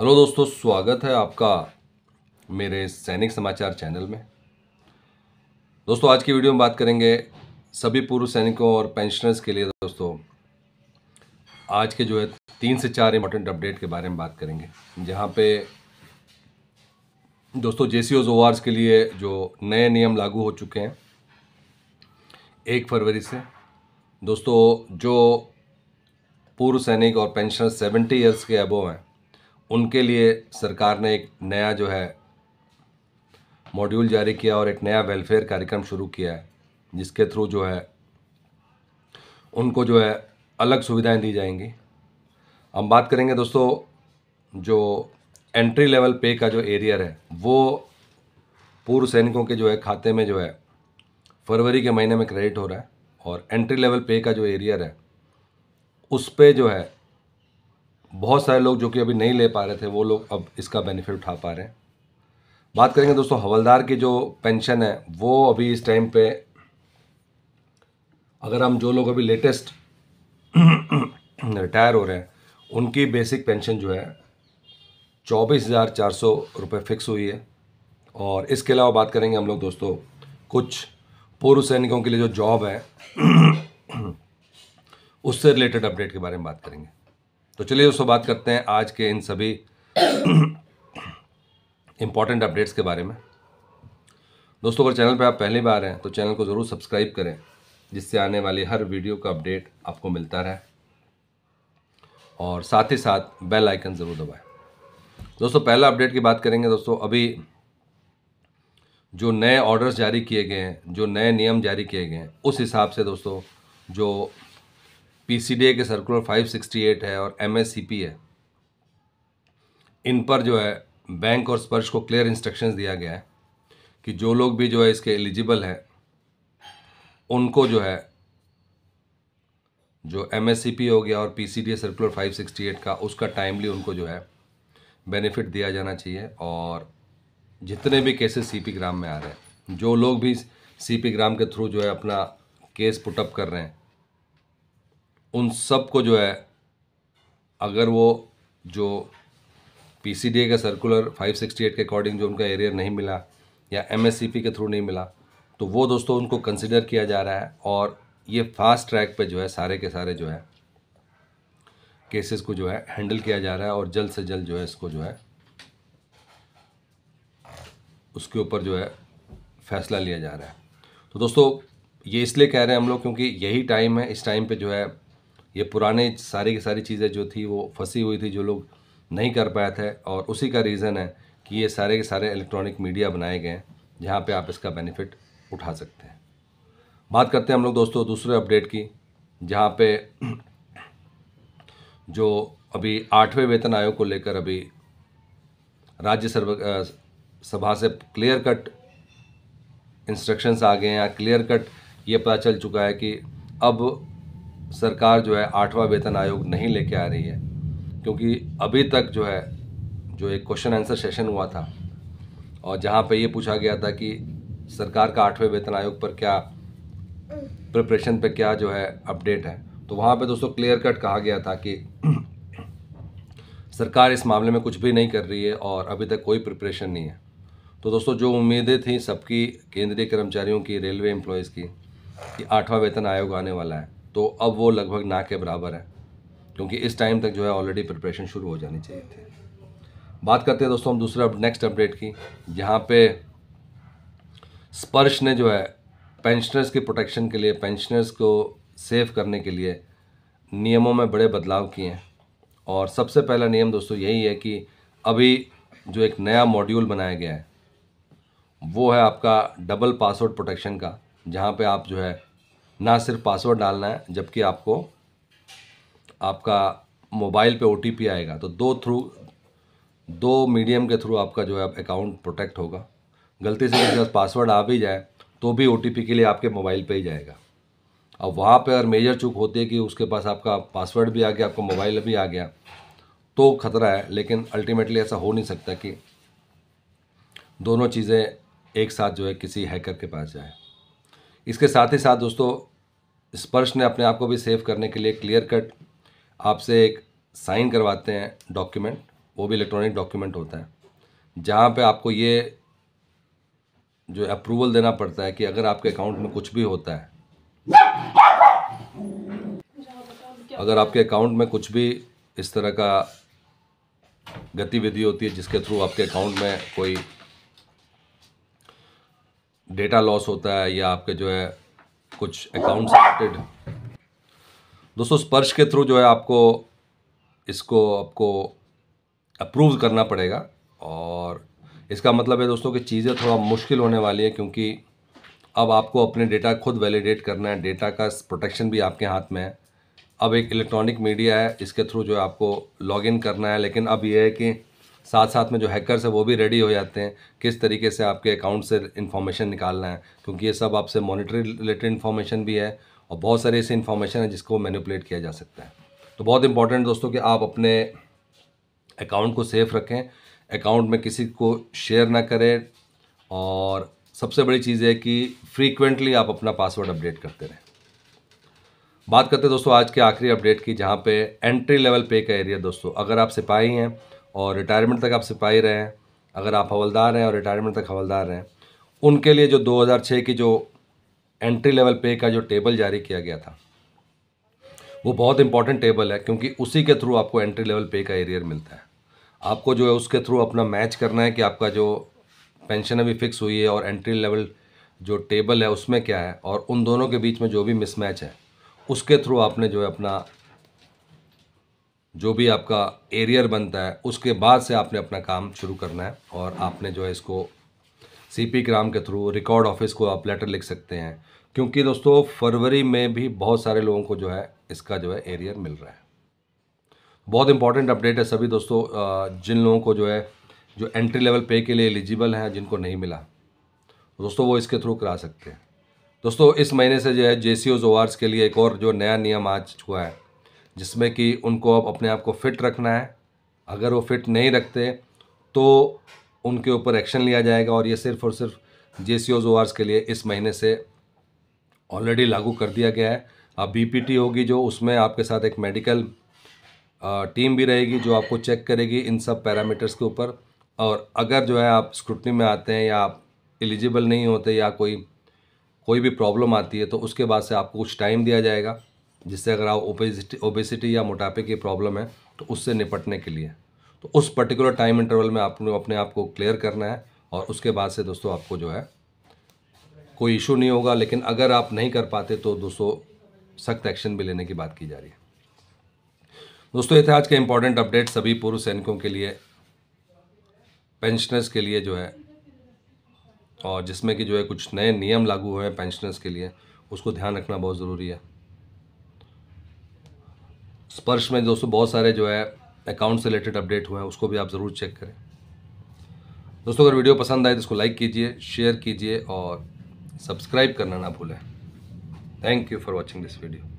hello दोस्तों स्वागत है आपका मेरे सैनिक समाचार चैनल में दोस्तों आज की वीडियो में बात करेंगे सभी पूर्व सैनिकों और पेंशनर्स के लिए दोस्तों आज के जो है तीन से चार इम्पोर्टेंट अपडेट के बारे में बात करेंगे जहाँ पे दोस्तों जे सी के लिए जो नए नियम लागू हो चुके हैं एक फरवरी से दोस्तों जो पूर्व सैनिक और पेंशनर सेवेंटी ईयर्स के अबोव हैं उनके लिए सरकार ने एक नया जो है मॉड्यूल जारी किया और एक नया वेलफेयर कार्यक्रम शुरू किया है जिसके थ्रू जो है उनको जो है अलग सुविधाएं दी जाएंगी हम बात करेंगे दोस्तों जो एंट्री लेवल पे का जो एरियर है वो पूर्व सैनिकों के जो है खाते में जो है फरवरी के महीने में क्रेडिट हो रहा है और एंट्री लेवल पे का जो एरियर है उस पर जो है बहुत सारे लोग जो कि अभी नहीं ले पा रहे थे वो लोग अब इसका बेनिफिट उठा पा रहे हैं बात करेंगे दोस्तों हवलदार की जो पेंशन है वो अभी इस टाइम पे अगर हम जो लोग अभी लेटेस्ट रिटायर हो रहे हैं उनकी बेसिक पेंशन जो है चौबीस हज़ार चार सौ रुपये फिक्स हुई है और इसके अलावा बात करेंगे हम लोग दोस्तों कुछ पूर्व सैनिकों के लिए जो जॉब है उससे रिलेटेड अपडेट के बारे में बात करेंगे तो चलिए दोस्तों बात करते हैं आज के इन सभी इम्पॉर्टेंट अपडेट्स के बारे में दोस्तों अगर चैनल पर आप पहली बार हैं तो चैनल को ज़रूर सब्सक्राइब करें जिससे आने वाली हर वीडियो का अपडेट आपको मिलता रहे और साथ ही साथ बेल आइकन ज़रूर दबाएं दोस्तों पहला अपडेट की बात करेंगे दोस्तों अभी जो नए ऑर्डर्स जारी किए गए हैं जो नए नियम जारी किए गए हैं उस हिसाब से दोस्तों जो पी सी डी ए के सर्कुलर 568 है और एम एस सी पी है इन पर जो है बैंक और स्पर्श को क्लियर इंस्ट्रक्शंस दिया गया है कि जो लोग भी जो है इसके एलिजिबल हैं उनको जो है जो एम एस सी पी हो गया और P C D A circular 568 का उसका टाइमली उनको जो है बेनिफिट दिया जाना चाहिए और जितने भी केसेस सी पी ग्राम में आ रहे हैं जो लोग भी सी पी ग्राम के थ्रू जो है अपना केस पुटअप कर रहे हैं उन सब को जो है अगर वो जो पी सी डी ए का सर्कुलर 568 के अकॉर्डिंग जो उनका एरियर नहीं मिला या एम एस सी पी के थ्रू नहीं मिला तो वो दोस्तों उनको कंसिडर किया जा रहा है और ये फास्ट ट्रैक पे जो है सारे के सारे जो है केसेस को जो है हैंडल किया जा रहा है और जल्द से जल्द जो है इसको जो है उसके ऊपर जो है फैसला लिया जा रहा है तो दोस्तों ये इसलिए कह रहे हैं हम लोग क्योंकि यही टाइम है इस टाइम पे जो है ये पुराने सारी की सारी चीज़ें जो थी वो फंसी हुई थी जो लोग नहीं कर पाए थे और उसी का रीज़न है कि ये सारे के सारे इलेक्ट्रॉनिक मीडिया बनाए गए हैं जहाँ पे आप इसका बेनिफिट उठा सकते हैं बात करते हैं हम लोग दोस्तों दूसरे अपडेट की जहाँ पे जो अभी आठवें वेतन आयोग को लेकर अभी राज्य सर्व सभा से क्लियर कट इंस्ट्रक्शंस आ गए हैं क्लियर कट ये पता चल चुका है कि अब सरकार जो है आठवां वेतन आयोग नहीं लेके आ रही है क्योंकि अभी तक जो है जो एक क्वेश्चन आंसर सेशन हुआ था और जहाँ पे ये पूछा गया था कि सरकार का आठवें वेतन आयोग पर क्या प्रिपरेशन पे क्या जो है अपडेट है तो वहाँ पे दोस्तों क्लियर कट कहा गया था कि सरकार इस मामले में कुछ भी नहीं कर रही है और अभी तक कोई प्रिपरेशन नहीं है तो दोस्तों जो उम्मीदें थी सबकी केंद्रीय कर्मचारियों की रेलवे एम्प्लॉयज़ की कि आठवां वेतन आयोग आने वाला है तो अब वो लगभग ना के बराबर है क्योंकि इस टाइम तक जो है ऑलरेडी प्रिपरेशन शुरू हो जानी चाहिए थी बात करते हैं दोस्तों हम दूसरा नेक्स्ट अपडेट की जहाँ पे स्पर्श ने जो है पेंशनर्स की प्रोटेक्शन के लिए पेंशनर्स को सेव करने के लिए नियमों में बड़े बदलाव किए हैं और सबसे पहला नियम दोस्तों यही है कि अभी जो एक नया मॉड्यूल बनाया गया है वो है आपका डबल पासवर्ड प्रोटेक्शन का जहाँ पे आप जो है ना सिर्फ पासवर्ड डालना है जबकि आपको आपका मोबाइल पे ओ आएगा तो दो थ्रू दो मीडियम के थ्रू आपका जो है अकाउंट प्रोटेक्ट होगा गलती से किसी पासवर्ड आ भी जाए तो भी ओ के लिए आपके मोबाइल पे ही जाएगा अब वहाँ पे अगर मेजर चूक होती है कि उसके पास आपका पासवर्ड भी आ गया आपका मोबाइल भी आ गया तो खतरा है लेकिन अल्टीमेटली ऐसा हो नहीं सकता कि दोनों चीज़ें एक साथ जो है किसी हैकर के पास जाए इसके साथ ही साथ दोस्तों स्पर्श ने अपने आप को भी सेव करने के लिए क्लियर कट आपसे एक साइन करवाते हैं डॉक्यूमेंट वो भी इलेक्ट्रॉनिक डॉक्यूमेंट होता है जहाँ पे आपको ये जो अप्रूवल देना पड़ता है कि अगर आपके अकाउंट में कुछ भी होता है अगर आपके अकाउंट में कुछ भी इस तरह का गतिविधि होती है जिसके थ्रू आपके अकाउंट में कोई डेटा लॉस होता है या आपके जो है कुछ अकाउंट रिलेटेड दोस्तों स्पर्श के थ्रू जो है आपको इसको आपको अप्रूव करना पड़ेगा और इसका मतलब है दोस्तों कि चीज़ें थोड़ा मुश्किल होने वाली है क्योंकि अब आपको अपने डेटा खुद वैलिडेट करना है डेटा का प्रोटेक्शन भी आपके हाथ में है अब एक इलेक्ट्रॉनिक मीडिया है इसके थ्रू जो है आपको लॉगिन करना है लेकिन अब यह है कि साथ साथ में जो हैकर है वो भी रेडी हो जाते हैं किस तरीके से आपके अकाउंट से इन्फॉर्मेशन निकालना है क्योंकि ये सब आपसे मॉनिटरी रिलेटेड इन्फॉर्मेशन भी है और बहुत सारे ऐसे इन्फॉर्मेशन है जिसको मैनिपुलेट किया जा सकता है तो बहुत इंपॉर्टेंट दोस्तों कि आप अपने अकाउंट को सेफ रखें अकाउंट में किसी को शेयर ना करें और सबसे बड़ी चीज़ है कि फ्रीक्वेंटली आप अपना पासवर्ड अपडेट करते रहें बात करते हैं दोस्तों आज के आखिरी अपडेट की जहाँ पे एंट्री लेवल पे का एरिया दोस्तों अगर आप सिपाही हैं और रिटायरमेंट तक आप सिपाही रहे हैं अगर आप हवलदार हैं और रिटायरमेंट तक हवलदार हैं उनके लिए जो 2006 की जो एंट्री लेवल पे का जो टेबल जारी किया गया था वो बहुत इंपॉर्टेंट टेबल है क्योंकि उसी के थ्रू आपको एंट्री लेवल पे का एरियर मिलता है आपको जो है उसके थ्रू अपना मैच करना है कि आपका जो पेंशन अभी फिक्स हुई है और एंट्री लेवल जो टेबल है उसमें क्या है और उन दोनों के बीच में जो भी मिसमैच है उसके थ्रू आपने जो है अपना जो भी आपका एरियर बनता है उसके बाद से आपने अपना काम शुरू करना है और आपने जो है इसको सी पी ग्राम के थ्रू रिकॉर्ड ऑफिस को आप लेटर लिख सकते हैं क्योंकि दोस्तों फरवरी में भी बहुत सारे लोगों को जो है इसका जो है एरियर मिल रहा है बहुत इंपॉर्टेंट अपडेट है सभी दोस्तों जिन लोगों को जो है जो एंट्री लेवल पे के लिए एलिजिबल हैं जिनको नहीं मिला दोस्तों वो इसके थ्रू करा सकते हैं दोस्तों इस महीने से जो है जे सी के लिए एक और जो नया नियम आ चुका है जिसमें कि उनको अब अपने आप को फिट रखना है अगर वो फिट नहीं रखते तो उनके ऊपर एक्शन लिया जाएगा और ये सिर्फ और सिर्फ जे सी के लिए इस महीने से ऑलरेडी लागू कर दिया गया है अब बीपीटी होगी जो उसमें आपके साथ एक मेडिकल टीम भी रहेगी जो आपको चेक करेगी इन सब पैरामीटर्स के ऊपर और अगर जो है आप स्क्रूटनी में आते हैं या आप एलिजिबल नहीं होते या कोई कोई भी प्रॉब्लम आती है तो उसके बाद से आपको कुछ टाइम दिया जाएगा जिससे अगर आप ओबेसिटी ओबेसिटी या मोटापे की प्रॉब्लम है तो उससे निपटने के लिए तो उस पर्टिकुलर टाइम इंटरवल में आपने अपने आप को क्लियर करना है और उसके बाद से दोस्तों आपको जो है कोई इशू नहीं होगा लेकिन अगर आप नहीं कर पाते तो दोस्तों सख्त एक्शन भी लेने की बात की जा रही है दोस्तों ये थे आज के इम्पॉर्टेंट अपडेट सभी पूर्व सैनिकों के लिए पेंशनर्स के लिए जो है और जिसमें कि जो है कुछ नए नियम लागू हुए हैं पेंशनर्स के लिए उसको ध्यान रखना बहुत ज़रूरी है स्पर्श में दोस्तों बहुत सारे जो है अकाउंट से रिलेटेड अपडेट हुए हैं उसको भी आप ज़रूर चेक करें दोस्तों अगर वीडियो पसंद आए तो इसको लाइक कीजिए शेयर कीजिए और सब्सक्राइब करना ना भूलें thank you for watching this video